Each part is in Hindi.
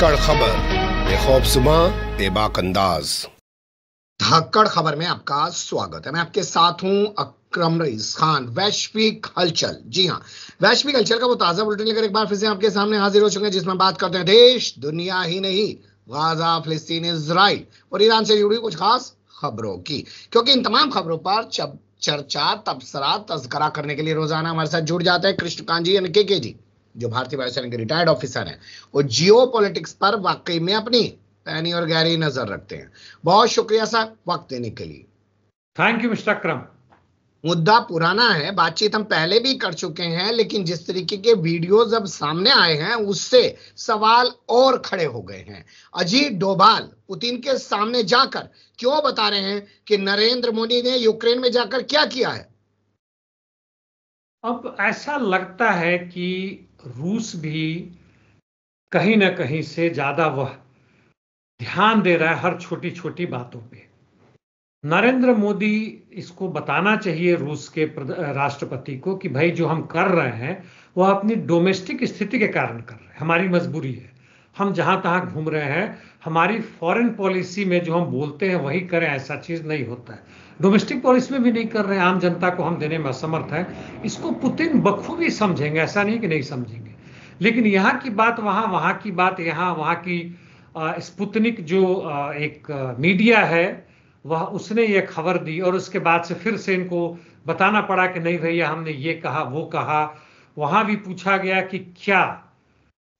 धाकड़ खबर बेखौबसुमा बेबाक अंदाज धाकड़ खबर में आपका स्वागत है मैं आपके साथ हूं अक्रम रईस खान वैश्विक हलचल जी हाँ वैश्विक हलचल का वो ताजा बुलेटिन लेकर एक बार फिर से आपके सामने हाजिर हो चुके हैं जिसमें बात करते हैं देश दुनिया ही नहीं गाजा फिलिस्तीन इजराइल और ईरान से जुड़ी कुछ खास खबरों की क्योंकि इन तमाम खबरों पर चर्चा तबसरा तस्करा करने के लिए रोजाना हमारे साथ जुड़ जाते हैं कृष्णकांत जी यानी के जी जो भारतीय वायुसेना के रिटायर्ड ऑफिसर हैं वो जियो पर वाकई में अपनी पैनी और गहरी नजर रखते हैं बहुत शुक्रिया सर वक्त देने के लिए थैंक यू मिस्टर अक्रम मुद्दा पुराना है बातचीत हम पहले भी कर चुके हैं लेकिन जिस तरीके के वीडियोस अब सामने आए हैं उससे सवाल और खड़े हो गए हैं अजीत डोभाल पुतिन के सामने जाकर क्यों बता रहे हैं कि नरेंद्र मोदी ने यूक्रेन में जाकर क्या किया है अब ऐसा लगता है कि रूस भी कहीं ना कहीं से ज़्यादा वह ध्यान दे रहा है हर छोटी छोटी बातों पे नरेंद्र मोदी इसको बताना चाहिए रूस के राष्ट्रपति को कि भाई जो हम कर रहे हैं वह अपनी डोमेस्टिक स्थिति के कारण कर रहे हैं हमारी मजबूरी है हम जहां तहां घूम रहे हैं हमारी फॉरेन पॉलिसी में जो हम बोलते हैं वही करें ऐसा चीज़ नहीं होता है डोमेस्टिक पॉलिसी में भी नहीं कर रहे हैं आम जनता को हम देने में असमर्थ है इसको पुतिन बखूबी समझेंगे ऐसा नहीं कि नहीं समझेंगे लेकिन यहाँ की बात वहाँ वहाँ की बात यहाँ वहाँ की स्पुतनिक जो एक मीडिया है वह उसने ये खबर दी और उसके बाद से फिर से इनको बताना पड़ा कि नहीं भैया हमने ये कहा वो कहा वहाँ भी पूछा गया कि क्या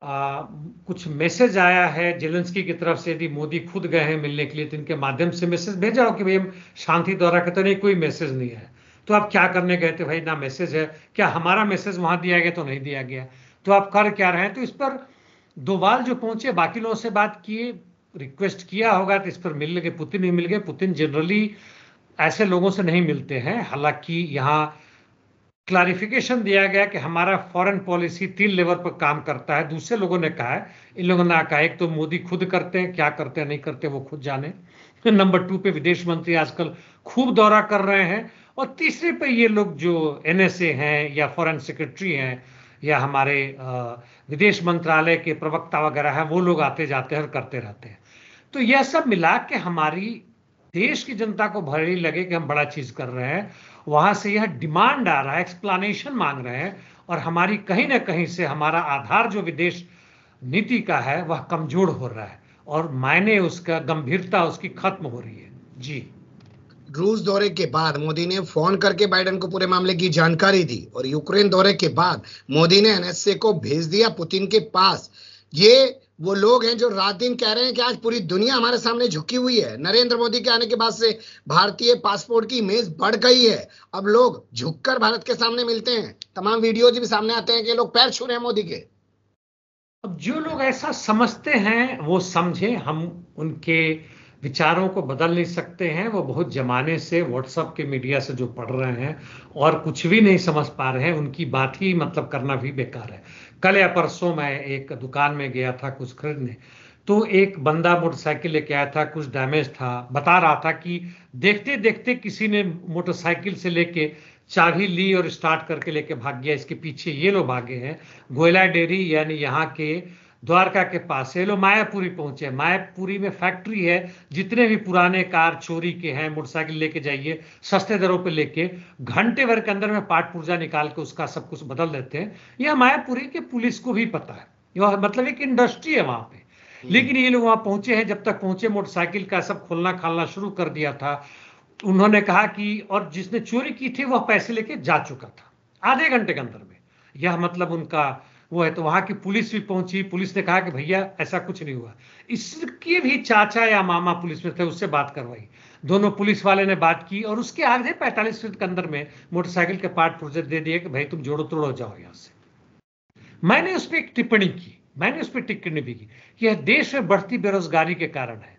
आ, कुछ मैसेज आया है जेलेंस्की की तरफ से यदि मोदी खुद गए हैं मिलने के लिए तो इनके माध्यम से मैसेज भेजा हो कि भाई हम शांति द्वारा कहते नहीं कोई मैसेज नहीं है तो आप क्या करने गए थे भाई ना मैसेज है क्या हमारा मैसेज वहां दिया गया तो नहीं दिया गया तो आप कर क्या रहे हैं तो इस पर दोवाल जो पहुंचे बाकी लोगों से बात किए रिक्वेस्ट किया होगा तो इस पर मिल गए पुतिन ही मिल गए पुतिन जनरली ऐसे लोगों से नहीं मिलते हैं हालांकि यहाँ क्लारिफिकेशन दिया गया कि हमारा फॉरेन पॉलिसी तीन लेवल पर काम करता है दूसरे लोगों ने कहा है इन लोगों ने कहा एक तो मोदी खुद करते हैं क्या करते हैं नहीं करते वो खुद जाने नंबर टू पे विदेश मंत्री आजकल खूब दौरा कर रहे हैं और तीसरे पे ये लोग जो एनएसए हैं या फॉरेन सेक्रेटरी हैं या हमारे विदेश मंत्रालय के प्रवक्ता वगैरह हैं वो लोग आते जाते हैं और करते रहते हैं तो यह सब मिला के हमारी देश की जनता को भरी लगे कि हम बड़ा चीज कर रहे हैं वहां से यह डिमांड आ रहा है एक्सप्लानेशन मांग रहे हैं और हमारी कहीं ना कहीं से हमारा आधार जो विदेश नीति का है वह कमजोर हो रहा है और मायने उसका गंभीरता उसकी खत्म हो रही है जी रूस दौरे के बाद मोदी ने फोन करके बाइडेन को पूरे मामले की जानकारी दी और यूक्रेन दौरे के बाद मोदी ने एनएसए को भेज दिया पुतिन के पास ये वो लोग हैं जो रात दिन कह रहे हैं कि आज पूरी दुनिया हमारे सामने झुकी हुई है नरेंद्र मोदी के आने के बाद से भारतीय पासपोर्ट की इमेज बढ़ गई है अब लोग झुककर भारत के सामने मिलते हैं तमाम वीडियोज भी सामने आते हैं कि लोग पैर छू रहे हैं मोदी के अब जो लोग ऐसा समझते हैं वो समझे हम उनके विचारों को बदल नहीं सकते हैं वो बहुत जमाने से व्हाट्सएप के मीडिया से जो पढ़ रहे हैं और कुछ भी नहीं समझ पा रहे हैं उनकी बात ही मतलब करना भी बेकार है कल या परसों मैं एक दुकान में गया था कुछ खरीदने तो एक बंदा मोटरसाइकिल लेके आया था कुछ डैमेज था बता रहा था कि देखते देखते किसी ने मोटरसाइकिल से लेके चाबी ली और स्टार्ट करके लेके भाग गया इसके पीछे ये लोग भागे हैं गोयला डेयरी यानी यहाँ के द्वारका के पास ये लोग मायापुरी पहुंचे मायापुरी में फैक्ट्री है जितने भी पुराने कार चोरी के हैं मोटरसाइकिल लेके जाइए सस्ते दरों पे लेके घंटे भर के अंदर में पार्ट पुर्जा निकाल के उसका सब कुछ बदल देते हैं यह मायापुरी के पुलिस को भी पता है यह मतलब एक इंडस्ट्री है वहां पे हम्म। लेकिन ये लोग वहां पहुंचे हैं जब तक पहुंचे मोटरसाइकिल का सब खोलना खालना शुरू कर दिया था उन्होंने कहा कि और जिसने चोरी की थी वह पैसे लेके जा चुका था आधे घंटे के अंदर में यह मतलब उनका वो है तो वहां की पुलिस भी पहुंची पुलिस ने कहा कि भैया ऐसा कुछ नहीं हुआ इसके भी चाचा या मामा पुलिस में थे उससे बात करवाई दोनों पुलिस वाले ने बात की और उसके आगे पैंतालीस मिनट के अंदर में मोटरसाइकिल के पार्ट प्रोजेक्ट दे दिए कि भाई तुम जोड़ो तोड़ो जाओ यहां से मैंने उस पर एक टिप्पणी की मैंने उस पर टिप्पणी भी की यह देश में बढ़ती बेरोजगारी के कारण है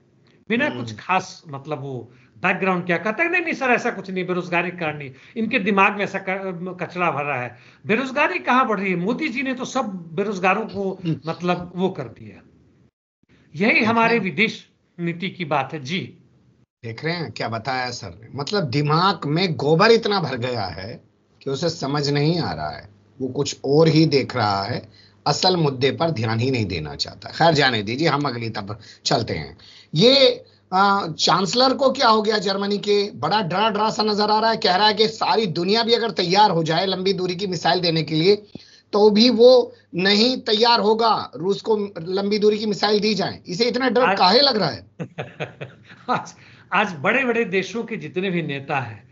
बिना हम्म। कुछ खास मतलब वो बैकग्राउंड क्या कहते हैं नहीं नहीं सर ऐसा कुछ नहीं बेरोजगारी करनी इनके दिमाग में ऐसा कचरा भरा है बेरोजगारी कहाँ बढ़ रही है मोदी जी ने तो सब बेरोजगारों को मतलब वो कर दिया यही हमारे विदेश नीति की बात है जी देख रहे हैं क्या बताया सर ने मतलब दिमाग में गोबर इतना भर गया है कि उसे समझ नहीं आ रहा है वो कुछ और ही देख रहा है असल मुद्दे पर ध्यान ही नहीं देना चाहता खैर जाने दीजिए हम अगली तब चलते हैं ये चांसलर को क्या हो गया जर्मनी के बड़ा डरा डरा सा नजर आ रहा है कह रहा है कि सारी दुनिया भी अगर तैयार हो जाए लंबी दूरी की मिसाइल देने के लिए तो भी वो नहीं तैयार होगा रूस को लंबी दूरी की मिसाइल दी जाए इसे इतना डर काहे लग रहा है आज, आज बड़े बड़े देशों के जितने भी नेता है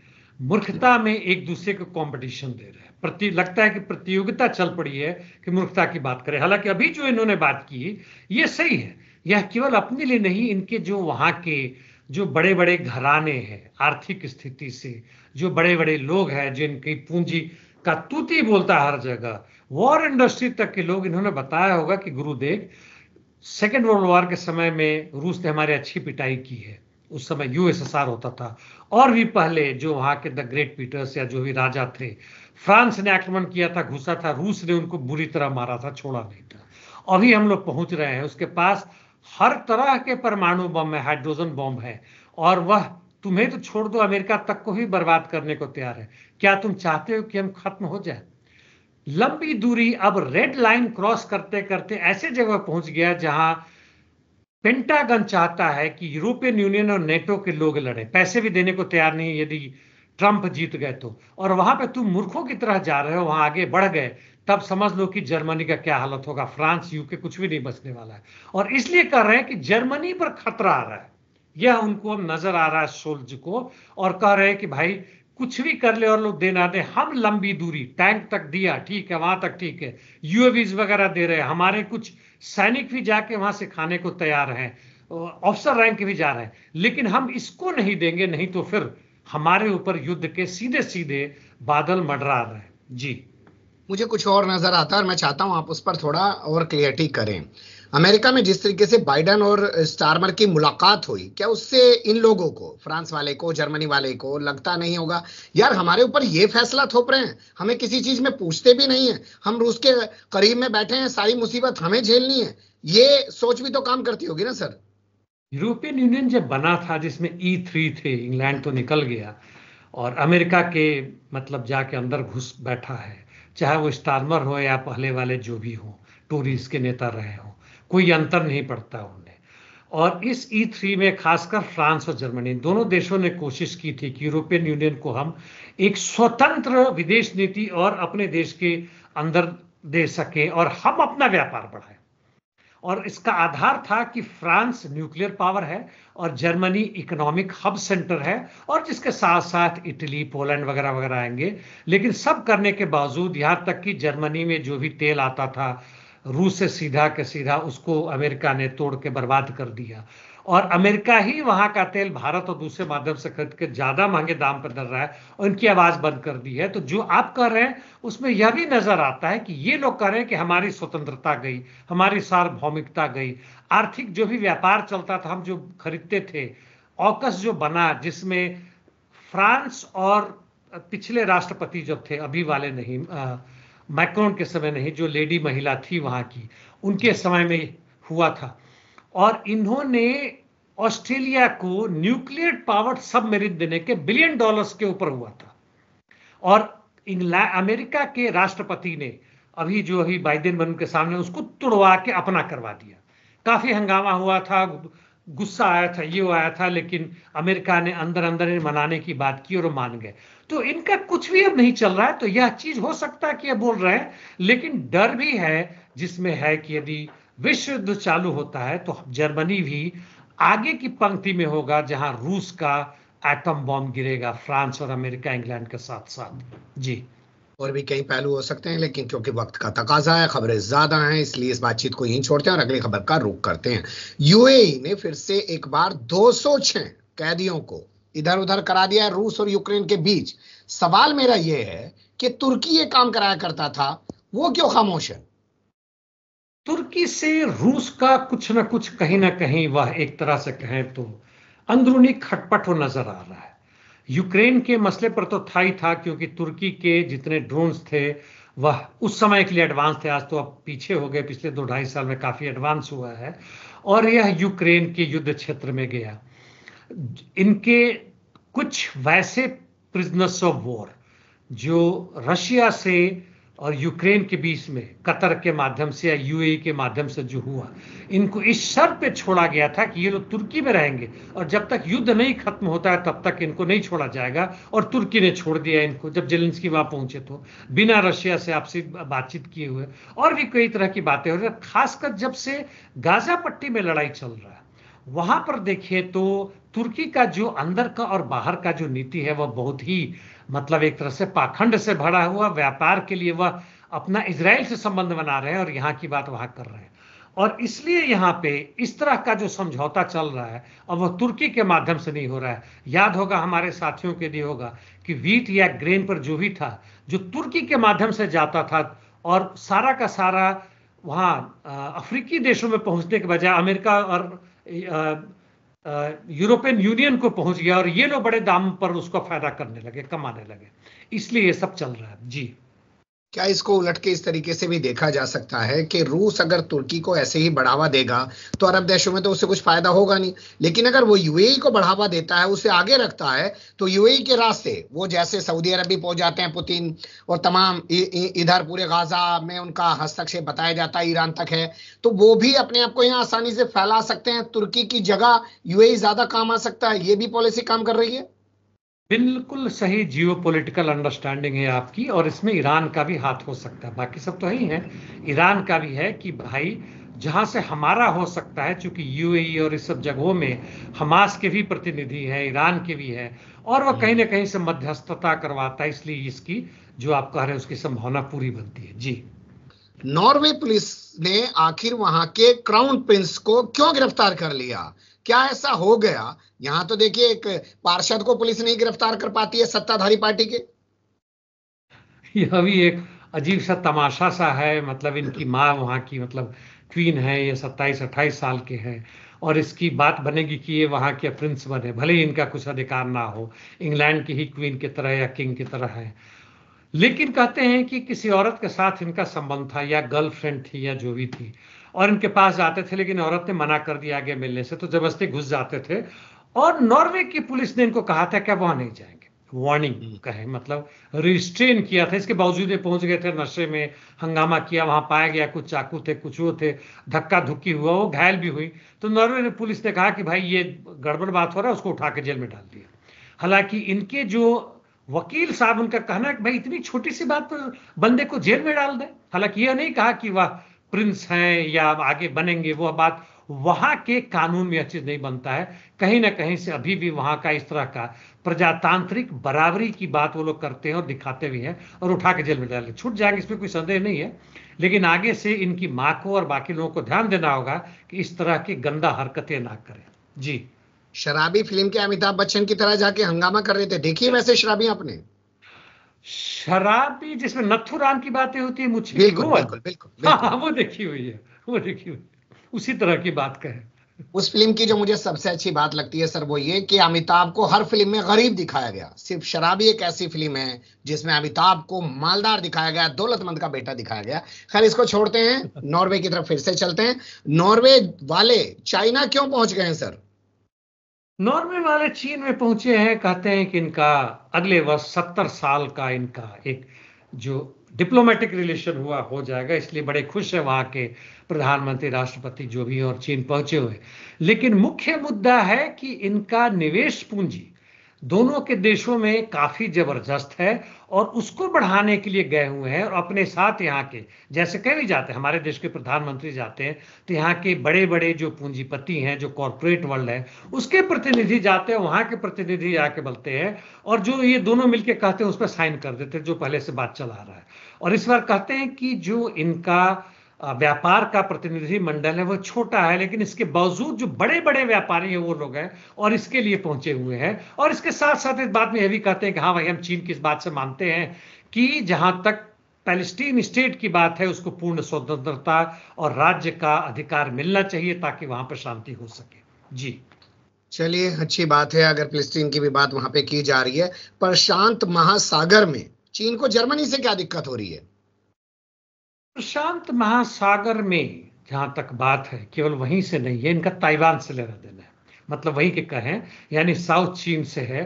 मूर्खता में एक दूसरे को कंपटीशन दे रहे हैं प्रति लगता है कि प्रतियोगिता चल पड़ी है कि मूर्खता की बात करें हालांकि अभी जो इन्होंने बात की ये सही है यह केवल अपने लिए नहीं इनके जो वहां के जो बड़े बड़े घराने हैं आर्थिक स्थिति से जो बड़े बड़े लोग हैं जिनकी पूंजी का तूती बोलता हर जगह वॉर इंडस्ट्री तक के लोग इन्होंने बताया होगा कि गुरुदेव सेकेंड वर्ल्ड वॉर के समय में रूस ने हमारी अच्छी पिटाई की है उस समय यूएसएसआर होता था और भी पहले जो वहां के द ग्रेट पीटर्स या जो भी राजा थे फ्रांस ने आक्रमण किया था घुसा था रूस ने उनको बुरी तरह मारा था छोड़ा नहीं था अभी हम लोग पहुंच रहे हैं उसके पास हर तरह के परमाणु बम है हाइड्रोजन बम है और वह तुम्हें तो छोड़ दो अमेरिका तक को ही बर्बाद करने को तैयार है क्या तुम चाहते हो कि हम खत्म हो जाए लंबी दूरी अब रेड लाइन क्रॉस करते करते ऐसे जगह पहुंच गया जहां पेंटागन चाहता है कि यूरोपियन यूनियन और नेटो के लोग लड़े पैसे भी देने को तैयार नहीं यदि ट्रंप जीत गए तो और वहां पे तुम मूर्खों की तरह जा रहे हो वहां आगे बढ़ गए तब समझ लो कि जर्मनी का क्या हालत होगा फ्रांस यूके कुछ भी नहीं बचने वाला है और इसलिए कह रहे हैं कि जर्मनी पर खतरा आ रहा है यह उनको अब नजर आ रहा है सोल्ज को और कह रहे हैं कि भाई कुछ भी कर ले और लोग देना दे हम लंबी दूरी टैंक तक दिया ठीक है वहां तक ठीक है यूएवीज वगैरह दे रहे हैं हमारे कुछ सैनिक भी जाके वहां से खाने को तैयार हैं ऑफिसर रैंक भी जा रहे हैं लेकिन हम इसको नहीं देंगे नहीं तो फिर हमारे ऊपर युद्ध के सीधे सीधे बादल मंडरा रहे हैं जी मुझे कुछ और नजर आता है और मैं चाहता हूं आप उस पर थोड़ा और क्लियरिटी करें अमेरिका में जिस तरीके से बाइडन और स्टारमर की मुलाकात हुई क्या उससे इन लोगों को फ्रांस वाले को जर्मनी वाले को लगता नहीं होगा यार हमारे ऊपर ये फैसला थोप रहे हैं हमें किसी चीज में पूछते भी नहीं है हम रूस के करीब में बैठे हैं सारी मुसीबत हमें झेलनी है ये सोच भी तो काम करती होगी ना सर यूरोपियन यूनियन जब बना था जिसमें ई e थ्री थे इंग्लैंड तो निकल गया और अमेरिका के मतलब जाके अंदर घुस बैठा है चाहे वो स्टार्मर हो या पहले वाले जो भी हों टूरिस्ट के नेता रहे हों कोई अंतर नहीं पड़ता उन्हें और इस ई e थ्री में खासकर फ्रांस और जर्मनी दोनों देशों ने कोशिश की थी कि यूरोपियन यूनियन को हम एक स्वतंत्र विदेश नीति और अपने देश के अंदर दे सकें और हम अपना व्यापार बढ़ाएं और इसका आधार था कि फ्रांस न्यूक्लियर पावर है और जर्मनी इकोनॉमिक हब सेंटर है और जिसके साथ साथ इटली पोलैंड वगैरह वगैरह आएंगे लेकिन सब करने के बावजूद यहाँ तक कि जर्मनी में जो भी तेल आता था रूस से सीधा के सीधा उसको अमेरिका ने तोड़ के बर्बाद कर दिया और अमेरिका ही वहां का तेल भारत और दूसरे माध्यम से खरीद के ज्यादा महंगे दाम पर दर रहा है और उनकी आवाज बंद कर दी है तो जो आप कर रहे हैं उसमें यह भी नजर आता है कि ये लोग कह रहे हैं कि हमारी स्वतंत्रता गई हमारी सार्वभौमिकता गई आर्थिक जो भी व्यापार चलता था हम जो खरीदते थे ऑकस जो बना जिसमें फ्रांस और पिछले राष्ट्रपति जब थे अभी वाले नहीं मैक्रोन के समय नहीं जो लेडी महिला थी वहां की उनके समय में हुआ था और इन्होंने ऑस्ट्रेलिया को न्यूक्लियर पावर मेरिट देने के बिलियन डॉलर्स के ऊपर हुआ था और इंग्लैंड अमेरिका के राष्ट्रपति ने अभी जो अभी बाइडेन बन के सामने उसको तुड़वा के अपना करवा दिया काफी हंगामा हुआ था गुस्सा आया था ये आया था लेकिन अमेरिका ने अंदर अंदर मनाने की बात की और मान गए तो इनका कुछ भी अब नहीं चल रहा है तो यह चीज हो सकता है कि ये बोल रहे हैं लेकिन डर भी है जिसमें है कि यदि विश्व युद्ध चालू होता है तो जर्मनी भी आगे की पंक्ति में होगा जहां रूस का एटम बॉम्ब गिरेगा फ्रांस और अमेरिका इंग्लैंड के साथ साथ जी और भी कई पहलू हो सकते हैं लेकिन क्योंकि वक्त का तकाजा है खबरें ज्यादा हैं इसलिए इस बातचीत को यहीं छोड़ते हैं और अगली खबर का रुख करते हैं यूएई ने फिर से एक बार 206 कैदियों को इधर उधर करा दिया है रूस और यूक्रेन के बीच सवाल मेरा यह है कि तुर्की ये काम कराया करता था वो क्यों खामोश है तुर्की से रूस का कुछ ना कुछ कहीं ना कहीं वह एक तरह से कहें तो अंदरूनी खटपट हो नजर आ रहा है यूक्रेन के मसले पर तो था ही था क्योंकि तुर्की के जितने ड्रोन्स थे वह उस समय के लिए एडवांस थे आज तो अब पीछे हो गए पिछले दो ढाई साल में काफ़ी एडवांस हुआ है और यह यूक्रेन के युद्ध क्षेत्र में गया इनके कुछ वैसे प्रिजनर्स ऑफ वॉर जो रशिया से और यूक्रेन के बीच में कतर के माध्यम से या यूएई के माध्यम से जो हुआ इनको इस शर्त पे छोड़ा गया था कि ये लोग तुर्की में रहेंगे और जब तक युद्ध नहीं खत्म होता है तब तक इनको नहीं छोड़ा जाएगा और तुर्की ने छोड़ दिया इनको जब जेलिंसकी वहां पहुंचे तो बिना रशिया से आपसी बातचीत किए हुए और भी कई तरह की बातें हो रही खासकर जब से गाजा पट्टी में लड़ाई चल रहा है वहां पर देखिए तो तुर्की का जो अंदर का और बाहर का जो नीति है वह बहुत ही मतलब एक तरह से पाखंड से भरा हुआ व्यापार के लिए वह अपना इसराइल से संबंध बना रहे हैं और यहाँ की बात वहां कर रहे हैं और इसलिए यहाँ पे इस तरह का जो समझौता चल रहा है और वह तुर्की के माध्यम से नहीं हो रहा है याद होगा हमारे साथियों के लिए होगा कि वीट या ग्रेन पर जो भी था जो तुर्की के माध्यम से जाता था और सारा का सारा वहाँ अफ्रीकी देशों में पहुंचने के बजाय अमेरिका और यूरोपियन यूनियन को पहुंच गया और ये लोग बड़े दाम पर उसको फायदा करने लगे कमाने लगे इसलिए ये सब चल रहा है जी क्या इसको उलट के इस तरीके से भी देखा जा सकता है कि रूस अगर तुर्की को ऐसे ही बढ़ावा देगा तो अरब देशों में तो उससे कुछ फायदा होगा नहीं लेकिन अगर वो यूएई को बढ़ावा देता है उसे आगे रखता है तो यूएई के रास्ते वो जैसे सऊदी अरब भी पहुंच जाते हैं पुतिन और तमाम इधर पूरे गाजा में उनका हस्तक्षेप बताया जाता है ईरान तक है तो वो भी अपने आप को यहाँ आसानी से फैला सकते हैं तुर्की की जगह यूएई ज्यादा काम आ सकता है ये भी पॉलिसी काम कर रही है बिल्कुल सही जियो पोलिटिकल अंडरस्टैंडिंग है आपकी और इसमें ईरान का भी हाथ हो सकता है बाकी सब तो ही है ईरान का भी है कि भाई जहाँ से हमारा हो सकता है चूंकि यूएई e और इस सब जगहों में हमास के भी प्रतिनिधि हैं ईरान के भी हैं और वह कहीं हम्म। ना कहीं से मध्यस्थता करवाता है इसलिए इसकी जो आप कह रहे हैं उसकी संभावना पूरी बनती है जी नॉर्वे पुलिस ने आखिर वहां के क्राउन प्रिंस को क्यों गिरफ्तार कर लिया क्या ऐसा हो गया यहां तो देखिए एक पार्षद को पुलिस नहीं गिरफ्तार कर पाती है सत्ताधारी पार्टी के यह भी एक अजीब सा तमाशा सा है मतलब इनकी माँ वहां की मतलब क्वीन है ये सत्ताईस अट्ठाईस साल के हैं और इसकी बात बनेगी कि ये वहां के प्रिंस बने भले ही इनका कुछ अधिकार ना हो इंग्लैंड की ही क्वीन की तरह या किंग की तरह है लेकिन कहते हैं कि किसी औरत के साथ इनका संबंध था या गर्लफ्रेंड थी या जो भी थी और इनके पास जाते थे लेकिन औरत ने मना कर दिया आगे मिलने से तो जबरदस्ती घुस जाते थे और नॉर्वे की पुलिस ने इनको कहा था क्या वहां नहीं जाएंगे वार्निंग हम्म। कहे मतलब रिस्ट्रेन किया था इसके बावजूद ये पहुंच गए थे नशे में हंगामा किया वहां पाया गया कुछ चाकू थे कुछ वो थे धक्का धुक्की हुआ वो घायल भी हुई तो नॉर्वे ने पुलिस ने कहा कि भाई ये गड़बड़ बात हो रहा है उसको उठा के जेल में डाल दिया हालांकि इनके जो वकील साहब उनका कहना है कि भाई इतनी छोटी सी बात पर बंदे को जेल में डाल दें हालांकि यह नहीं कहा कि वह प्रिंस हैं या आगे बनेंगे वह बात वहाँ के कानून में यह चीज़ नहीं बनता है कहीं ना कहीं से अभी भी वहाँ का इस तरह का प्रजातांत्रिक बराबरी की बात वो लोग करते हैं और दिखाते भी हैं और उठा के जेल में डाले छूट जाएंगे इसमें कोई संदेह नहीं है लेकिन आगे से इनकी माँ को और बाकी लोगों को ध्यान देना होगा कि इस तरह की गंदा हरकतें ना करें जी शराबी फिल्म के अमिताभ बच्चन की तरह जाके हंगामा कर रहे थे देखिए वैसे शराबी आपने शराबी जिसमें नथुराम की बातें होती है मुझे बिल्कुल, बिल्कुल बिल्कुल बिल्कुल हाँ, हाँ वो देखी हुई है वो देखी हुई उसी तरह की बात कहे उस फिल्म की जो मुझे सबसे अच्छी बात लगती है सर वो ये कि अमिताभ को हर फिल्म में गरीब दिखाया गया सिर्फ शराबी एक ऐसी फिल्म है जिसमें अमिताभ को मालदार दिखाया गया दौलतमंद का बेटा दिखाया गया खैर इसको छोड़ते हैं नॉर्वे की तरफ फिर से चलते हैं नॉर्वे वाले चाइना क्यों पहुंच गए हैं सर नॉर्वे वाले चीन में पहुंचे हैं कहते हैं कि इनका अगले वर्ष सत्तर साल का इनका एक जो डिप्लोमेटिक रिलेशन हुआ हो जाएगा इसलिए बड़े खुश है वहां के प्रधानमंत्री राष्ट्रपति जो भी और चीन पहुंचे हुए लेकिन मुख्य मुद्दा है कि इनका निवेश पूंजी दोनों के देशों में काफ़ी ज़बरदस्त है और उसको बढ़ाने के लिए गए हुए हैं और अपने साथ यहाँ के जैसे कहीं भी जाते हैं हमारे देश के प्रधानमंत्री जाते हैं तो यहाँ के बड़े बड़े जो पूंजीपति हैं जो कॉरपोरेट वर्ल्ड है उसके प्रतिनिधि जाते हैं वहां के प्रतिनिधि आके बोलते हैं और जो ये दोनों मिलकर कहते हैं उस पर साइन कर देते हैं जो पहले से बात चला रहा है और इस बार कहते हैं कि जो इनका व्यापार का प्रतिनिधि मंडल है वह छोटा है लेकिन इसके बावजूद जो बड़े बड़े व्यापारी हैं वो लोग हैं और इसके लिए पहुंचे हुए हैं और इसके साथ साथ इस बात में यह भी कहते हैं कि हाँ भाई हम चीन की इस बात से मानते हैं कि जहां तक पैलेस्टीन स्टेट की बात है उसको पूर्ण स्वतंत्रता और राज्य का अधिकार मिलना चाहिए ताकि वहां पर शांति हो सके जी चलिए अच्छी बात है अगर फिलिस्तीन की भी बात वहां पे की जा रही है पर शांत महासागर में चीन को जर्मनी से क्या दिक्कत हो रही है प्रशांत महासागर में जहां तक बात है केवल वहीं से नहीं है इनका ताइवान से लेना देना है मतलब वहीं के कहें यानी साउथ चीन से है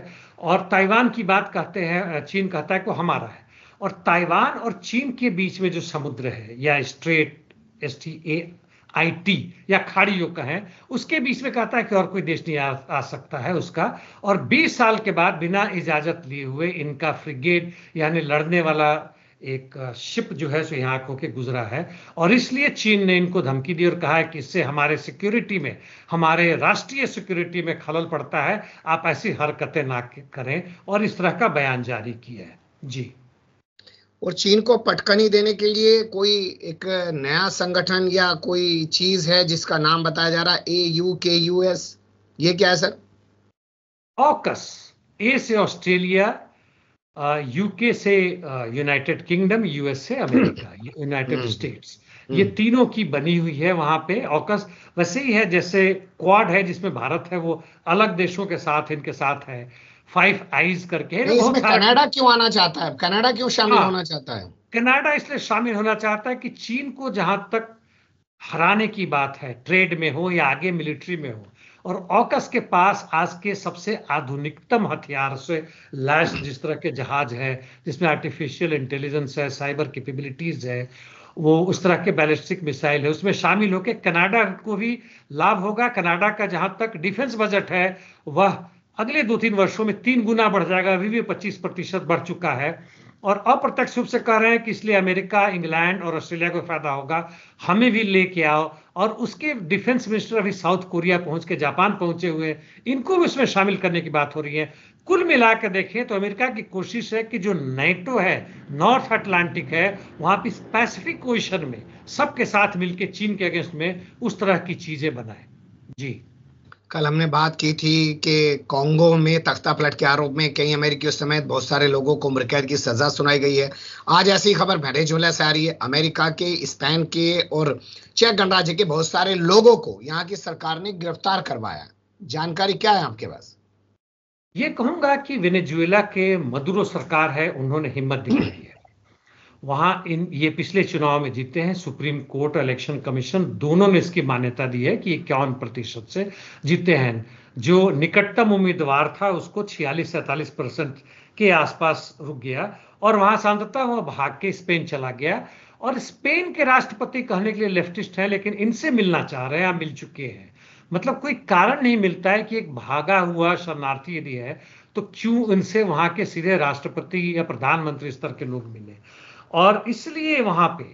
और ताइवान की बात कहते हैं चीन कहता है को हमारा है और ताइवान और चीन के बीच में जो समुद्र है या strait S T A I T या खाड़ी जो कहें उसके बीच में कहता है कि और कोई देश नहीं आ, आ सकता है उसका और 20 साल के बाद बिना इजाजत लिए हुए इनका फ्रिगेट यानी लड़ने वाला एक शिप जो है सो यहाँ होके गुजरा है और इसलिए चीन ने इनको धमकी दी और कहा है कि इससे हमारे सिक्योरिटी में हमारे राष्ट्रीय सिक्योरिटी में खलल पड़ता है आप ऐसी हरकतें ना करें और इस तरह का बयान जारी किया है जी और चीन को पटकनी देने के लिए कोई एक नया संगठन या कोई चीज है जिसका नाम बताया जा रहा है A U K U S ये क्या है सर ऑकस ए से ऑस्ट्रेलिया यूके से यूनाइटेड किंगडम यूएस से अमेरिका यूनाइटेड स्टेट्स ये तीनों की बनी हुई है वहां पे ऑकस वैसे ही है जैसे क्वाड है जिसमें भारत है वो अलग देशों के साथ इनके साथ है फाइव आईज करके कनाडा क्यों आना चाहता है कनाडा क्यों शामिल हाँ, होना चाहता है कनाडा इसलिए शामिल होना चाहता है कि चीन को जहां तक हराने की बात है ट्रेड में हो या आगे मिलिट्री में हो और ऑकस के पास आज के सबसे आधुनिकतम हथियार से लैस जिस तरह के जहाज हैं जिसमें आर्टिफिशियल इंटेलिजेंस है साइबर कैपेबिलिटीज है वो उस तरह के बैलिस्टिक मिसाइल है उसमें शामिल होकर कनाडा को भी लाभ होगा कनाडा का जहां तक डिफेंस बजट है वह अगले दो तीन वर्षों में तीन गुना बढ़ जाएगा अभी भी पच्चीस प्रतिशत बढ़ चुका है और अप्रत्यक्ष रूप से कह रहे हैं कि इसलिए अमेरिका इंग्लैंड और ऑस्ट्रेलिया को फायदा होगा हमें भी लेके आओ और उसके डिफेंस मिनिस्टर अभी साउथ कोरिया पहुंच के जापान पहुंचे हुए इनको भी उसमें शामिल करने की बात हो रही है कुल मिलाकर देखें तो अमेरिका की कोशिश है कि जो नेटो है नॉर्थ अटलांटिक है वहां पर पैसिफिक ओशन में सबके साथ मिलकर चीन के अगेंस्ट में उस तरह की चीजें बनाए जी कल हमने बात की थी कि कांगो में तख्ता पलट के आरोप में कई अमेरिकियों समेत बहुत सारे लोगों को उम्र कैद की सजा सुनाई गई है आज ऐसी खबर वेनेजुएला से आ रही है अमेरिका के स्पेन के और चेक गणराज्य के बहुत सारे लोगों को यहाँ की सरकार ने गिरफ्तार करवाया जानकारी क्या है आपके पास ये कहूंगा कि वेनेजुएला के मदुरो सरकार है उन्होंने हिम्मत दिखाई है वहां इन ये पिछले चुनाव में जीते हैं सुप्रीम कोर्ट इलेक्शन कमीशन दोनों ने इसकी मान्यता दी है कि इक्यावन प्रतिशत से जीते हैं जो निकटतम उम्मीदवार था उसको छियालीस सैतालीस परसेंट के आसपास रुक गया और वहां सांद्रता हुआ भाग के स्पेन चला गया और स्पेन के राष्ट्रपति कहने के लिए लेफ्टिस्ट है लेकिन इनसे मिलना चाह रहे हैं या मिल चुके हैं मतलब कोई कारण नहीं मिलता है कि एक भागा हुआ शरणार्थी यदि है तो क्यों इनसे वहां के सीधे राष्ट्रपति या प्रधानमंत्री स्तर के लोग मिले और इसलिए वहां पे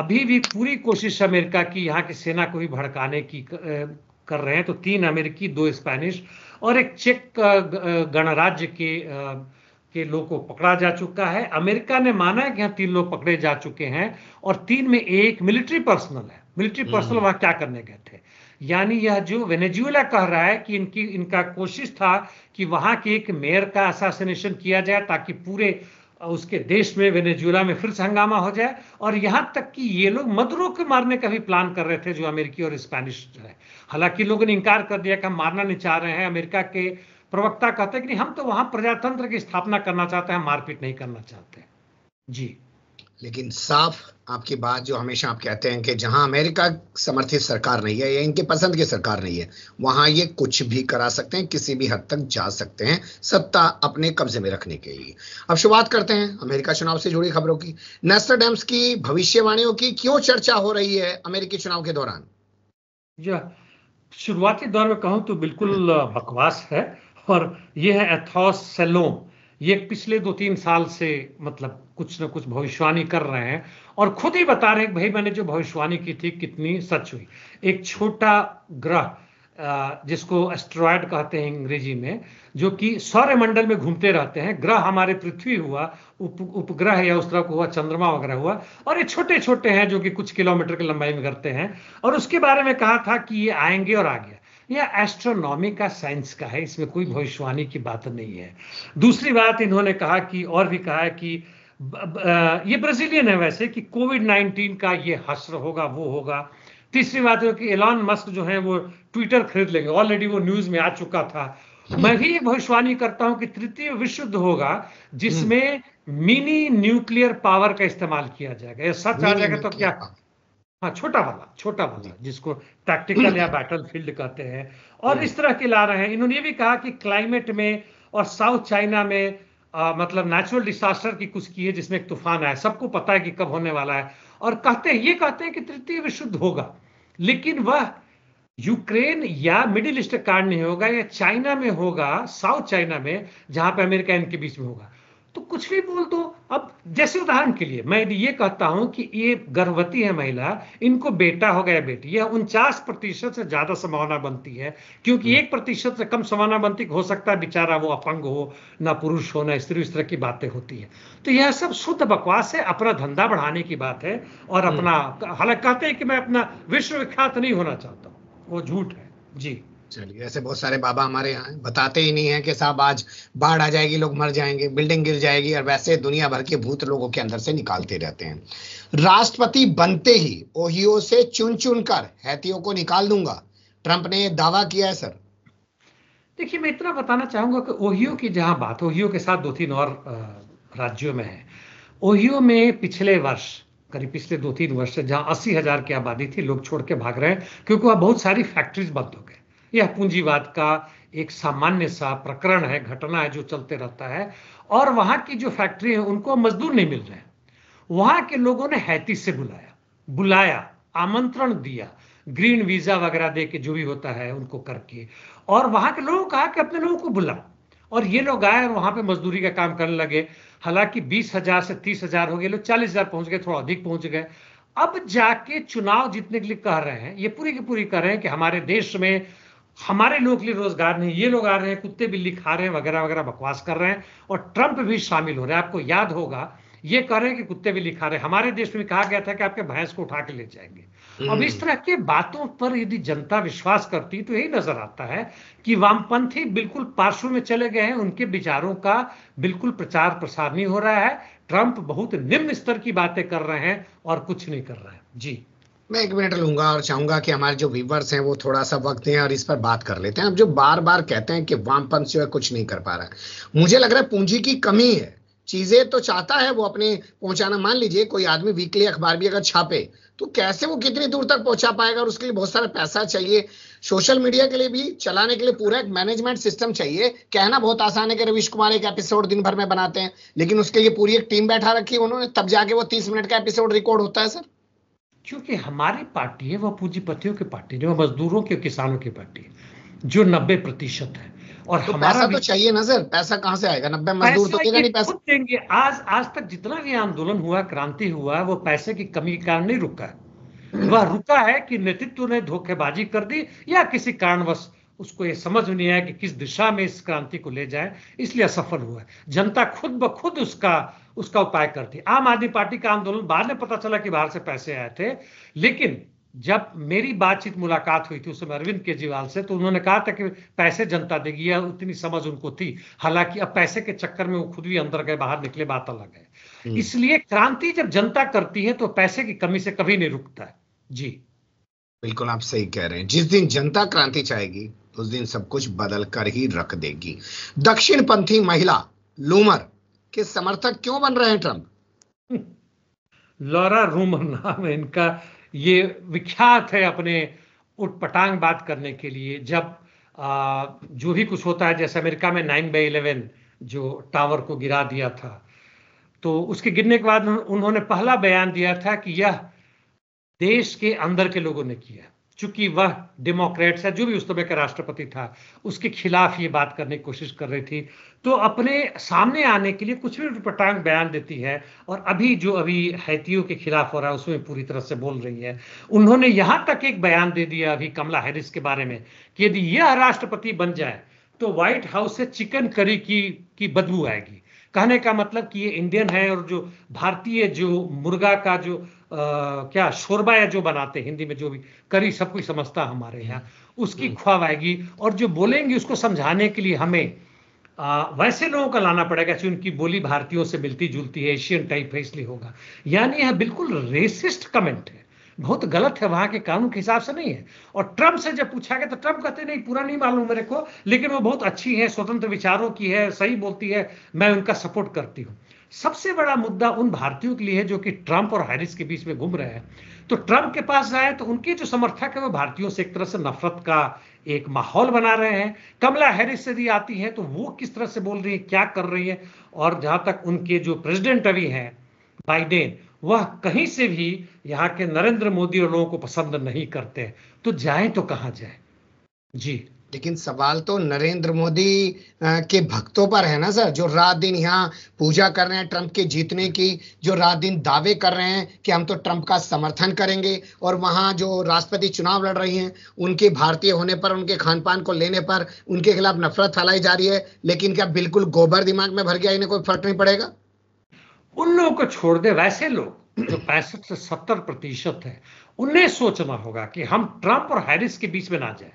अभी भी पूरी कोशिश अमेरिका की यहाँ की सेना को भी भड़काने की कर रहे हैं तो तीन अमेरिकी दो स्पैनिश और एक चेक गणराज्य के के लोग को पकड़ा जा चुका है अमेरिका ने माना है कि यहाँ तीन लोग पकड़े जा चुके हैं और तीन में एक मिलिट्री पर्सनल है मिलिट्री हम्म। पर्सनल वहां क्या करने गए थे यानी यह जो वेनेजुएला कह रहा है कि इनकी इनका कोशिश था कि वहां के एक मेयर का असासिनेशन किया जाए ताकि पूरे उसके देश में वेनेजुएला में फिर से हंगामा हो जाए और यहां तक कि ये लोग मदुरो के मारने का भी प्लान कर रहे थे जो अमेरिकी और स्पेनिश है हालांकि लोगों ने इनकार कर दिया कि हम मारना नहीं चाह रहे हैं अमेरिका के प्रवक्ता कहते हैं कि नहीं हम तो वहां प्रजातंत्र की स्थापना करना चाहते हैं मारपीट नहीं करना चाहते जी लेकिन साफ आपकी बात जो हमेशा आप कहते हैं कि जहां अमेरिका समर्थित सरकार नहीं है या इनके पसंद की सरकार नहीं है वहां ये कुछ भी करा सकते हैं किसी भी हद तक जा सकते हैं सत्ता अपने कब्जे में रखने के लिए अब शुरुआत करते हैं अमेरिका चुनाव से जुड़ी खबरों की नेस्टर डैम्स की भविष्यवाणियों की क्यों चर्चा हो रही है अमेरिकी चुनाव के दौरान शुरुआती दौर में कहूं तो बिल्कुल बकवास है और यह है एथॉस सेलोम ये पिछले दो तीन साल से मतलब कुछ ना कुछ भविष्यवाणी कर रहे हैं और खुद ही बता रहे हैं भाई मैंने जो भविष्यवाणी की थी कितनी सच हुई एक छोटा ग्रह जिसको एस्ट्रॉयड कहते हैं अंग्रेजी में जो कि सौर्यमंडल में घूमते रहते हैं ग्रह हमारे पृथ्वी हुआ उप उपग्रह या उस तरह को हुआ चंद्रमा वगैरह हुआ और ये छोटे छोटे हैं जो कि कुछ किलोमीटर की लंबाई में करते हैं और उसके बारे में कहा था कि ये आएंगे और आ गया यह एस्ट्रोनॉमी का साइंस का है इसमें कोई भविष्यवाणी की बात नहीं है दूसरी बात इन्होंने कहा कि और भी कहा कि ये ब्राजीलियन है वैसे कि कोविड 19 का ये हस्र होगा वो होगा तीसरी बात है कि एलॉन मस्क जो है वो ट्विटर खरीद लेंगे ऑलरेडी वो न्यूज में आ चुका था मैं भी भविष्यवाणी करता हूं कि तृतीय विश्व होगा जिसमें मिनी न्यूक्लियर पावर का इस्तेमाल किया जाएगा यह सच आ जाएगा तो क्या हाँ छोटा वाला छोटा वाला जिसको टैक्टिकल या बैटल फील्ड कहते हैं और इस तरह के ला रहे हैं इन्होंने ये भी कहा कि क्लाइमेट में और साउथ चाइना में आ, मतलब नेचुरल डिसास्टर की कुछ की है जिसमें एक तूफान आया सबको पता है कि कब होने वाला है और कहते हैं ये कहते हैं कि तृतीय विश्व होगा लेकिन वह यूक्रेन या मिडिल ईस्ट कार्ड नहीं होगा या चाइना में होगा साउथ चाइना में जहां पर अमेरिका इनके बीच में होगा तो कुछ भी बोल दो अब जैसे उदाहरण के लिए मैं यदि ये कहता हूं कि ये गर्भवती है महिला इनको बेटा हो गया बेटी यह उनचास प्रतिशत से ज्यादा संभावना बनती है क्योंकि हम्म। एक प्रतिशत से कम संभावना बनती हो सकता है बेचारा वो अपंग हो ना पुरुष हो ना स्त्री इस तरह की बातें होती है तो यह सब शुद्ध बकवास है अपना धंधा बढ़ाने की बात है और अपना हम्म। हालांकि कहते हैं कि मैं अपना विश्वविख्यात नहीं होना चाहता हूँ वो झूठ है जी चलिए ऐसे बहुत सारे बाबा हमारे यहाँ बताते ही नहीं है कि साहब आज बाढ़ आ जाएगी लोग मर जाएंगे बिल्डिंग गिर जाएगी और वैसे दुनिया भर के भूत लोगों के अंदर से निकालते रहते हैं राष्ट्रपति बनते ही ओहियो से चुन चुन कर हैतियों को निकाल दूंगा ट्रंप ने दावा किया है सर देखिए मैं इतना बताना चाहूंगा कि ओहियो की जहां बात ओहियो के साथ दो तीन और राज्यों में है ओहियो में पिछले वर्ष करीब पिछले दो तीन वर्ष से जहां अस्सी हजार की आबादी थी लोग छोड़ के भाग रहे हैं क्योंकि वहां बहुत सारी फैक्ट्रीज बंद हो गए यह पूंजीवाद का एक सामान्य सा प्रकरण है घटना है जो चलते रहता है और वहां की जो फैक्ट्री है उनको मजदूर नहीं मिल रहे हैं वहां के लोगों ने हैती से बुलाया बुलाया आमंत्रण दिया ग्रीन वीजा वगैरह दे के जो भी होता है उनको करके और वहां के लोगों कहा कि अपने लोगों को बुला और ये लोग आए और वहां पे मजदूरी का काम करने लगे हालांकि बीस हजार से तीस हजार हो गए लोग चालीस हजार पहुंच गए थोड़ा अधिक पहुंच गए अब जाके चुनाव जीतने के लिए कह रहे हैं ये पूरी की पूरी कह रहे हैं कि हमारे देश में हमारे लोग के लिए रोजगार नहीं ये लोग आ रहे हैं कुत्ते बिल्ली खा रहे हैं वगैरह वगैरह बकवास कर रहे हैं और ट्रंप भी शामिल हो रहे हैं आपको याद होगा ये कह रहे हैं कि कुत्ते बिल्ली खा रहे हैं हमारे देश में कहा गया था कि आपके भैंस को उठा के ले जाएंगे अब हम्म। इस तरह के बातों पर यदि जनता विश्वास करती तो यही नजर आता है कि वामपंथी बिल्कुल पार्श्व में चले गए हैं उनके विचारों का बिल्कुल प्रचार प्रसार नहीं हो रहा है ट्रंप बहुत निम्न स्तर की बातें कर रहे हैं और कुछ नहीं कर रहे हैं जी मैं एक मिनट लूंगा और चाहूंगा कि हमारे जो व्यूवर्स हैं वो थोड़ा सा वक्त दें और इस पर बात कर लेते हैं अब जो बार बार कहते हैं कि वामपंथ जो है कुछ नहीं कर पा रहा है मुझे लग रहा है पूंजी की कमी है चीजें तो चाहता है वो अपने पहुंचाना मान लीजिए कोई आदमी वीकली अखबार भी अगर छापे तो कैसे वो कितनी दूर तक पहुंचा पाएगा और उसके लिए बहुत सारा पैसा चाहिए सोशल मीडिया के लिए भी चलाने के लिए पूरा एक मैनेजमेंट सिस्टम चाहिए कहना बहुत आसान है कि रविश कुमार एक एपिसोड दिन भर में बनाते हैं लेकिन उसके लिए पूरी एक टीम बैठा रखी है उन्होंने तब जाके वो तीस मिनट का एपिसोड रिकॉर्ड होता है सर क्योंकि हमारी पार्टी है वह पूंजीपतियों की पार्टी है वह मजदूरों की किसानों की पार्टी है जो नब्बे प्रतिशत है और तो हमारा पैसा तो चाहिए ना सर पैसा कहाँ से आएगा नब्बे मजदूर तो नहीं पैसा देंगे आज आज तक जितना भी आंदोलन हुआ क्रांति हुआ वो पैसे की कमी के कारण नहीं रुका है वह रुका है कि नेतृत्व ने धोखेबाजी कर दी या किसी कारणवश उसको ये समझ नहीं आया कि किस दिशा में इस क्रांति को ले जाए इसलिए असफल हुआ जनता खुद ब खुद उसका उसका उपाय करती आम आदमी पार्टी का आंदोलन बाद में पता चला कि बाहर से पैसे आए थे लेकिन जब मेरी बातचीत मुलाकात हुई थी उस समय अरविंद केजरीवाल से तो उन्होंने कहा था कि पैसे जनता देगी यह उतनी समझ उनको थी हालांकि अब पैसे के चक्कर में वो खुद भी अंदर गए बाहर निकले बात अलग है हम्म। इसलिए क्रांति जब जनता करती है तो पैसे की कमी से कभी नहीं रुकता है जी बिल्कुल आप सही कह रहे हैं जिस दिन जनता क्रांति चाहेगी उस दिन सब कुछ बदल कर ही रख देगी दक्षिण पंथी महिला लूमर के समर्थक क्यों बन रहे हैं ट्रंप लॉरा रूमर नाम है इनका ये विख्यात है अपने उठपटांग बात करने के लिए जब आ, जो भी कुछ होता है जैसे अमेरिका में नाइन बाई इलेवन जो टावर को गिरा दिया था तो उसके गिरने के बाद उन्होंने पहला बयान दिया था कि यह देश के अंदर के लोगों ने किया चूंकि वह डेमोक्रेट है जो भी उस समय का राष्ट्रपति था उसके खिलाफ ये बात करने की कोशिश कर रही थी तो अपने सामने आने के लिए कुछ भी उटपटांग बयान देती है और अभी जो अभी हैतियों के खिलाफ हो रहा है उसमें पूरी तरह से बोल रही है उन्होंने यहां तक एक बयान दे दिया अभी कमला हैरिस के बारे में कि यदि यह राष्ट्रपति बन जाए तो व्हाइट हाउस से चिकन करी की, की बदबू आएगी कहने का मतलब कि ये इंडियन है और जो भारतीय जो मुर्गा का जो क्या शोरबा या जो बनाते हैं हिंदी में जो भी करी सब कुछ समझता हमारे यहाँ हम्म। उसकी हम्म। ख्वाब आएगी और जो बोलेंगी उसको समझाने के लिए हमें आ, वैसे लोगों का लाना पड़ेगा कि उनकी बोली भारतीयों से मिलती जुलती है एशियन टाइप है इसलिए होगा यानी यह बिल्कुल रेसिस्ट कमेंट है बहुत गलत है वहां के कानून के हिसाब से नहीं है और ट्रम्प से जब पूछा गया तो ट्रम्प कहते नहीं पूरा नहीं मालूम मेरे को लेकिन वो बहुत अच्छी है स्वतंत्र विचारों की है सही बोलती है मैं उनका सपोर्ट करती हूँ सबसे बड़ा मुद्दा उन भारतीयों के लिए है जो कि ट्रंप और हैरिस के बीच में घूम रहे हैं तो ट्रंप के पास जाए तो उनके जो समर्थक है वो भारतीयों से एक तरह से नफरत का एक माहौल बना रहे हैं कमला हैरिस यदि आती है तो वो किस तरह से बोल रही है क्या कर रही है और जहां तक उनके जो प्रेसिडेंट अभी हैं बाइडेन वह कहीं से भी यहाँ के नरेंद्र मोदी और लोगों को पसंद नहीं करते तो जाए तो कहाँ जाए जी लेकिन सवाल तो नरेंद्र मोदी के भक्तों पर है ना सर जो रात दिन यहाँ पूजा कर रहे हैं ट्रंप के जीतने की जो रात दिन दावे कर रहे हैं कि हम तो ट्रंप का समर्थन करेंगे और वहाँ जो राष्ट्रपति चुनाव लड़ रही हैं उनके भारतीय होने पर उनके खान पान को लेने पर उनके खिलाफ नफरत फैलाई जा रही है लेकिन क्या बिल्कुल गोबर दिमाग में भर गया इन्हें कोई फर्क नहीं पड़ेगा उन लोगों को छोड़ दे वैसे लोग जो पैंसठ से सत्तर प्रतिशत है उन्हें सोचना होगा कि हम ट्रंप और हैरिस के बीच में ना जाए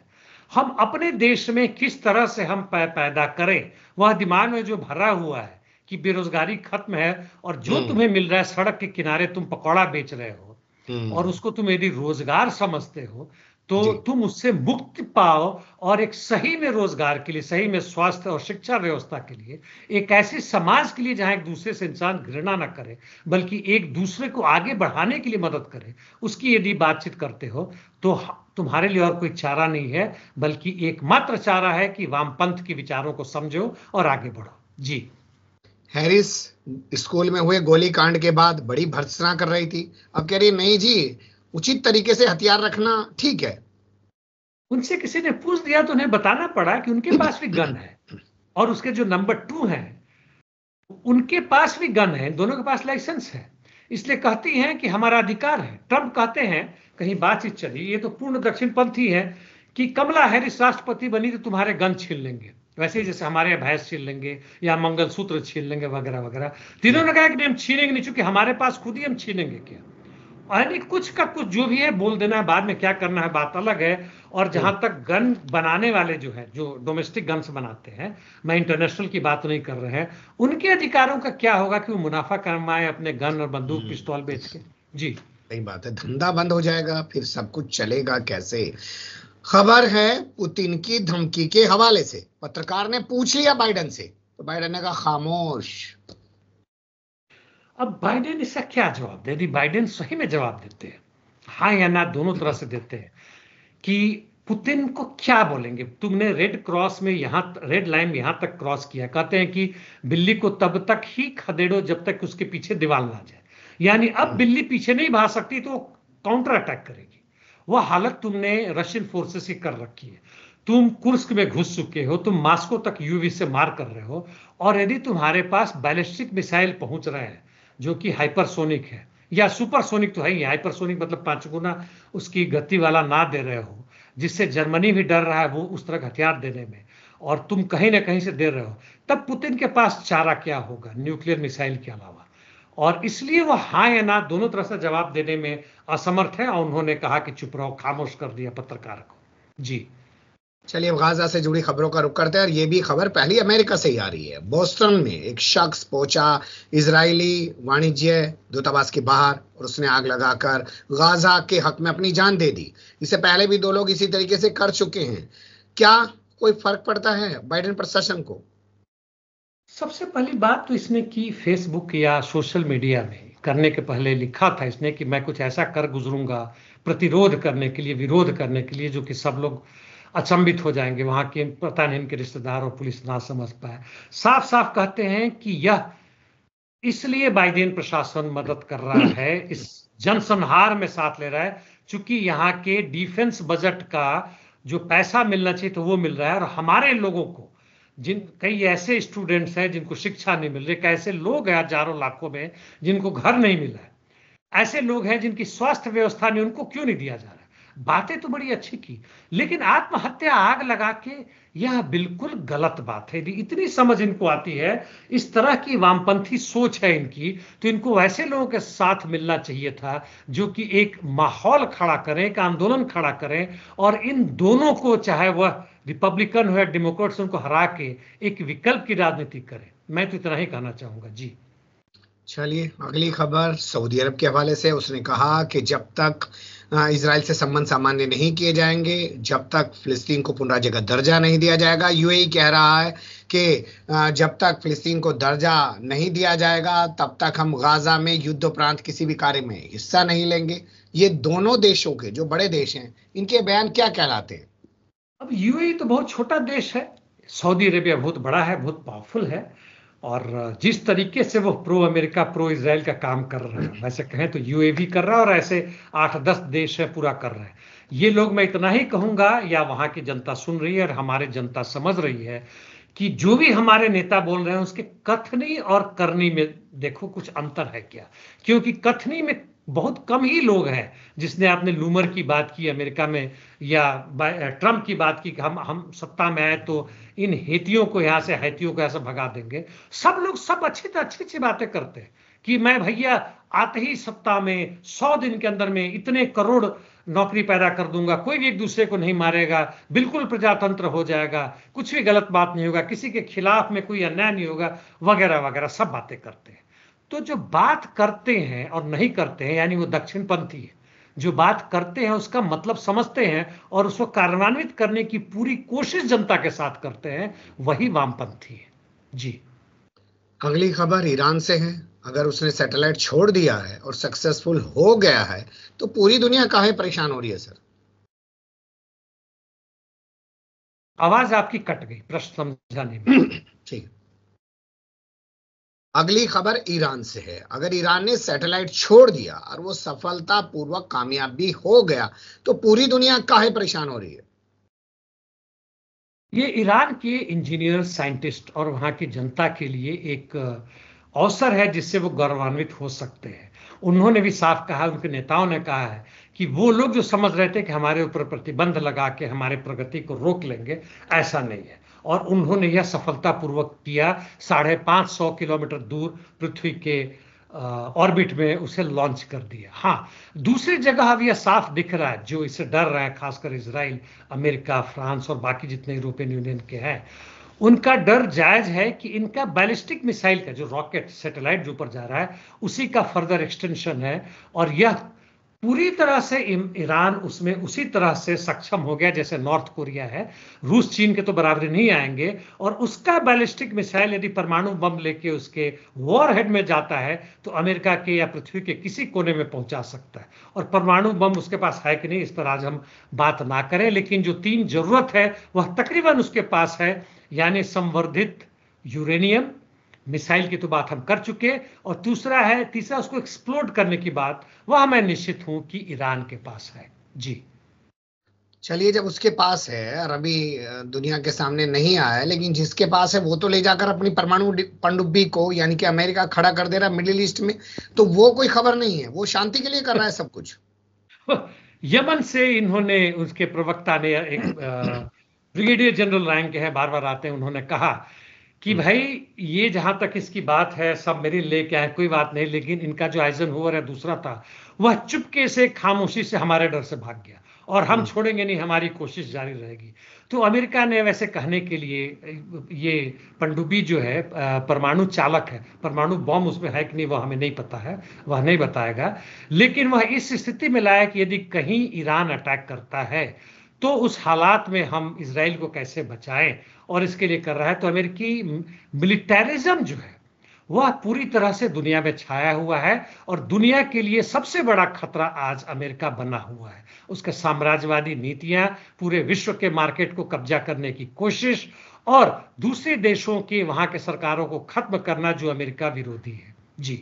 हम अपने देश में किस तरह से हम पैदा करें वह दिमाग में जो भरा हुआ है कि बेरोजगारी खत्म है और जो हम्म। तुम्हें मिल रहा है सड़क के किनारे तुम पकौड़ा बेच रहे हो हम्म। और उसको तुम यदि रोजगार समझते हो तो तुम उससे मुक्ति पाओ और एक सही में रोजगार के लिए सही में स्वास्थ्य और शिक्षा व्यवस्था के लिए एक ऐसे समाज के लिए जहां एक दूसरे से इंसान घृणा ना करे बल्कि एक दूसरे को आगे बढ़ाने के लिए मदद करे उसकी यदि बातचीत करते हो तो तुम्हारे लिए और कोई चारा नहीं है बल्कि एकमात्र चारा है कि वामपंथ के विचारों को समझो और आगे बढ़ो जी हैरिस स्कूल में हुए गोली कांड के बाद बड़ी भर्सना कर रही थी अब कह रही नहीं जी उचित तरीके से हथियार रखना ठीक है उनसे किसी ने पूछ दिया तो उन्हें बताना पड़ा कि उनके पास भी गन है और उसके जो नंबर टू हैं उनके पास भी गन है दोनों के पास लाइसेंस है इसलिए कहती हैं कि हमारा अधिकार है ट्रंप कहते हैं कहीं बातचीत चली ये तो पूर्ण दक्षिणपंथी है कि कमला हैरिस राष्ट्रपति बनी तो तुम्हारे गन छीन लेंगे वैसे ही जैसे हमारे भैंस छीन लेंगे या मंगलसूत्र छीन लेंगे वगैरह वगैरह तीनों ने कहा कि हम छीनेंगे नहीं चूंकि हमारे पास खुद ही हम छीनेंगे क्या यानी कुछ का कुछ जो भी है बोल देना है बाद में क्या करना है बात अलग है और जहां हम्म। तक गन बनाने वाले जो है जो डोमेस्टिक गन्स बनाते हैं मैं इंटरनेशनल की बात नहीं कर रहे हैं उनके अधिकारों का क्या होगा कि वो मुनाफा कमाए अपने गन और बंदूक हम्म। पिस्तौल बेच के जी सही बात है धंधा बंद हो जाएगा फिर सब कुछ चलेगा कैसे खबर है पुतिन की धमकी के हवाले से पत्रकार ने पूछ लिया बाइडन से तो बाइडन ने कहा खामोश अब बाइडेन इसका क्या जवाब दे यदि बाइडेन सही में जवाब देते हैं हाँ या ना दोनों तरह से देते हैं कि पुतिन को क्या बोलेंगे तुमने रेड क्रॉस में यहाँ रेड लाइन यहाँ तक क्रॉस किया कहते हैं कि बिल्ली को तब तक ही खदेड़ो जब तक उसके पीछे दीवार ना जाए यानी अब बिल्ली पीछे नहीं भाग सकती तो काउंटर अटैक करेगी वह हालत तुमने रशियन फोर्सेस की कर रखी है तुम कुर्स्क में घुस चुके हो तुम मास्को तक यूवी से मार कर रहे हो और यदि तुम्हारे पास बैलिस्टिक मिसाइल पहुंच रहे हैं जो कि हाइपरसोनिक है या सुपरसोनिक तो है ही हाइपरसोनिक मतलब पांच गुना उसकी गति वाला ना दे रहे हो जिससे जर्मनी भी डर रहा है वो उस तरह हथियार देने में और तुम कहीं ना कहीं से दे रहे हो तब पुतिन के पास चारा क्या होगा न्यूक्लियर मिसाइल के अलावा और इसलिए वो हाँ या ना दोनों तरह से जवाब देने में असमर्थ है और उन्होंने कहा कि चुप रहो खामोश कर दिया पत्रकार को जी चलिए गाजा से जुड़ी खबरों का रुख करते हैं और ये भी खबर पहली अमेरिका से ही आ रही है बोस्टन में एक शख्स पहुंचा इजरायली वाणिज्य दूतावास के बाहर और उसने आग लगाकर गाजा के हक में अपनी जान दे दी इससे पहले भी दो लोग इसी तरीके से कर चुके हैं क्या कोई फर्क पड़ता है बाइडेन प्रशासन को सबसे पहली बात तो इसने की फेसबुक या सोशल मीडिया में करने के पहले लिखा था इसने कि मैं कुछ ऐसा कर गुजरूंगा प्रतिरोध करने के लिए विरोध करने के लिए जो कि सब लोग अचंभित हो जाएंगे वहां के पता नहीं इनके रिश्तेदार और पुलिस ना समझ पाए साफ साफ कहते हैं कि यह इसलिए बाइडेन प्रशासन मदद कर रहा है इस जनसंहार में साथ ले रहा है चूंकि यहाँ के डिफेंस बजट का जो पैसा मिलना चाहिए तो वो मिल रहा है और हमारे लोगों को जिन कई ऐसे स्टूडेंट्स हैं जिनको शिक्षा नहीं मिल रही कैसे लोग हैं हजारों लाखों में जिनको घर नहीं मिला है ऐसे लोग हैं जिनकी स्वास्थ्य व्यवस्था नहीं उनको क्यों नहीं दिया जा रहा है बातें तो बड़ी अच्छी की लेकिन आत्महत्या आग लगा के यह बिल्कुल गलत बात है इतनी समझ इनको आती है इस तरह की वामपंथी सोच है इनकी तो इनको वैसे लोगों के साथ मिलना चाहिए था जो कि एक माहौल खड़ा करें एक आंदोलन खड़ा करें और इन दोनों को चाहे वह रिपब्लिकन हो या डेमोक्रेट उनको हरा के एक विकल्प की राजनीति करें मैं तो इतना ही कहना चाहूंगा जी चलिए अगली खबर सऊदी अरब के हवाले से उसने कहा कि जब तक हाँ, इसराइल से संबंध सामान्य नहीं किए जाएंगे जब तक फिलिस्तीन को पुनराज्य का दर्जा नहीं दिया जाएगा यूएई कह रहा है कि जब तक फिलिस्तीन को दर्जा नहीं दिया जाएगा तब तक हम गाजा में युद्ध उपरांत किसी भी कार्य में हिस्सा नहीं लेंगे ये दोनों देशों के जो बड़े देश हैं इनके बयान क्या कहलाते हैं अब यूएई तो बहुत छोटा देश है सऊदी अरेबिया बहुत बड़ा है बहुत पावरफुल है और जिस तरीके से वो प्रो अमेरिका प्रो इसराइल का काम कर रहा है वैसे कहें तो यूएवी कर रहा है और ऐसे आठ दस देश है पूरा कर रहे हैं ये लोग मैं इतना ही कहूंगा या वहां की जनता सुन रही है और हमारे जनता समझ रही है कि जो भी हमारे नेता बोल रहे हैं उसके कथनी और करनी में देखो कुछ अंतर है क्या क्योंकि कथनी में बहुत कम ही लोग हैं जिसने आपने लूमर की बात की अमेरिका में या ट्रम्प की बात की कि हम हम सत्ता में आए तो इन हेतियों को यहाँ से हैतियों को ऐसा भगा देंगे सब लोग सब अच्छी तो अच्छी अच्छी बातें करते हैं कि मैं भैया आते ही सप्ताह में सौ दिन के अंदर में इतने करोड़ नौकरी पैदा कर दूंगा कोई भी एक दूसरे को नहीं मारेगा बिल्कुल प्रजातंत्र हो जाएगा कुछ भी गलत बात नहीं होगा किसी के खिलाफ में कोई अन्याय नहीं होगा वगैरह वगैरह सब बातें करते हैं तो जो बात करते हैं और नहीं करते हैं यानी वो दक्षिणपंथी है जो बात करते हैं उसका मतलब समझते हैं और उसको कार्यान्वित करने की पूरी कोशिश जनता के साथ करते हैं वही वामपंथी है जी अगली खबर ईरान से है अगर उसने सैटेलाइट छोड़ दिया है और सक्सेसफुल हो गया है तो पूरी दुनिया काहे परेशान हो रही है सर आवाज आपकी कट गई प्रश्न समझाने में ठीक अगली खबर ईरान से है अगर ईरान ने सैटेलाइट छोड़ दिया और वो सफलतापूर्वक कामयाब भी हो गया तो पूरी दुनिया काहे परेशान हो रही है ये ईरान के इंजीनियर साइंटिस्ट और वहां की जनता के लिए एक अवसर है जिससे वो गौरवान्वित हो सकते हैं उन्होंने भी साफ कहा उनके नेताओं ने कहा है कि वो लोग जो समझ रहे थे कि हमारे ऊपर प्रतिबंध लगा के हमारे प्रगति को रोक लेंगे ऐसा नहीं है और उन्होंने यह सफलतापूर्वक किया साढ़े पाँच सौ किलोमीटर दूर पृथ्वी के ऑर्बिट में उसे लॉन्च कर दिया हाँ दूसरी जगह अब यह साफ दिख रहा है जो इससे डर रहा है खासकर इसराइल अमेरिका फ्रांस और बाकी जितने यूरोपियन यूनियन के हैं उनका डर जायज है कि इनका बैलिस्टिक मिसाइल का जो रॉकेट सैटेलाइट जो ऊपर जा रहा है उसी का फर्दर एक्सटेंशन है और यह पूरी तरह से ईरान उसमें उसी तरह से सक्षम हो गया जैसे नॉर्थ कोरिया है रूस चीन के तो बराबरी नहीं आएंगे और उसका बैलिस्टिक मिसाइल यदि परमाणु बम लेके उसके वॉर हेड में जाता है तो अमेरिका के या पृथ्वी के किसी कोने में पहुंचा सकता है और परमाणु बम उसके पास है कि नहीं इस पर आज हम बात ना करें लेकिन जो तीन जरूरत है वह तकरीबन उसके पास है यानी संवर्धित यूरेनियम मिसाइल की तो बात हम कर चुके और दूसरा है तीसरा उसको एक्सप्लोड करने की बात वह मैं निश्चित हूं कि ईरान के पास है जी चलिए जब उसके पास है और अभी दुनिया के सामने नहीं आया लेकिन जिसके पास है वो तो ले जाकर अपनी परमाणु पनडुब्बी को यानी कि अमेरिका खड़ा कर दे रहा है मिडिल ईस्ट में तो वो कोई खबर नहीं है वो शांति के लिए कर रहा है सब कुछ यमन से इन्होंने उसके प्रवक्ता ने एक ब्रिगेडियर जनरल रैंक है बार बार आते हैं उन्होंने कहा कि हम्म। भाई ये जहां तक इसकी बात है सब मेरे लेके आए कोई बात नहीं लेकिन इनका जो आइजन हुआ है दूसरा था वह चुपके से खामोशी से हमारे डर से भाग गया और हम हम्म। छोड़ेंगे नहीं हमारी कोशिश जारी रहेगी तो अमेरिका ने वैसे कहने के लिए ये पंडुबी जो है परमाणु चालक है परमाणु बॉम्ब उसमें है कि नहीं वह हमें नहीं पता है वह नहीं बताएगा लेकिन वह इस स्थिति में लाया कि यदि कहीं ईरान अटैक करता है तो उस हालात में हम इसराइल को कैसे बचाएं और इसके लिए कर रहा है तो अमेरिकी मिलिटेरिज्म जो है वह पूरी तरह से दुनिया में छाया हुआ है और दुनिया के लिए सबसे बड़ा खतरा आज अमेरिका बना हुआ है उसके साम्राज्यवादी नीतियां पूरे विश्व के मार्केट को कब्जा करने की कोशिश और दूसरे देशों के वहां के सरकारों को खत्म करना जो अमेरिका विरोधी है जी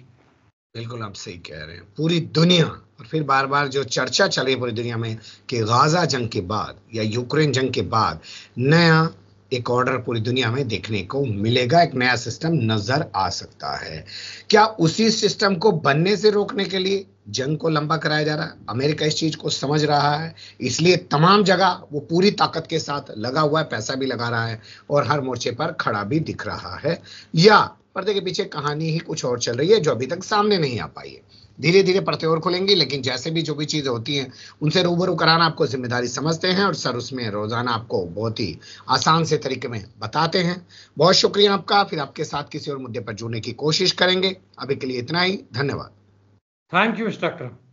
बिल्कुल आप सही कह रहे हैं पूरी दुनिया और फिर बार बार जो चर्चा चल रही है पूरी दुनिया में कि गाजा जंग के बाद या यूक्रेन जंग के बाद नया एक ऑर्डर पूरी दुनिया में देखने को मिलेगा एक नया सिस्टम नजर आ सकता है क्या उसी सिस्टम को बनने से रोकने के लिए जंग को लंबा कराया जा रहा है अमेरिका इस चीज को समझ रहा है इसलिए तमाम जगह वो पूरी ताकत के साथ लगा हुआ है पैसा भी लगा रहा है और हर मोर्चे पर खड़ा भी दिख रहा है या पर्दे के पीछे कहानी ही कुछ और चल रही है जो अभी तक सामने नहीं आ पाई है धीरे धीरे परतें और खुलेंगी लेकिन जैसे भी जो भी चीज़ें होती हैं उनसे रूबरू कराना आपको जिम्मेदारी समझते हैं और सर उसमें रोज़ाना आपको बहुत ही आसान से तरीके में बताते हैं बहुत शुक्रिया आपका फिर आपके साथ किसी और मुद्दे पर जुड़ने की कोशिश करेंगे अभी के लिए इतना ही धन्यवाद थैंक यू इंस्ट्रक्टर